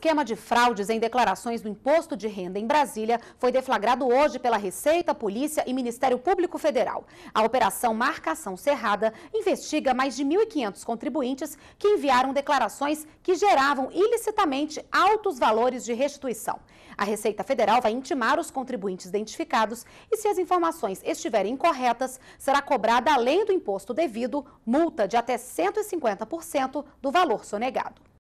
esquema de fraudes em declarações do imposto de renda em Brasília foi deflagrado hoje pela Receita, Polícia e Ministério Público Federal. A operação Marcação Cerrada investiga mais de 1.500 contribuintes que enviaram declarações que geravam ilicitamente altos valores de restituição. A Receita Federal vai intimar os contribuintes identificados e, se as informações estiverem incorretas, será cobrada, além do imposto devido, multa de até 150% do valor sonegado.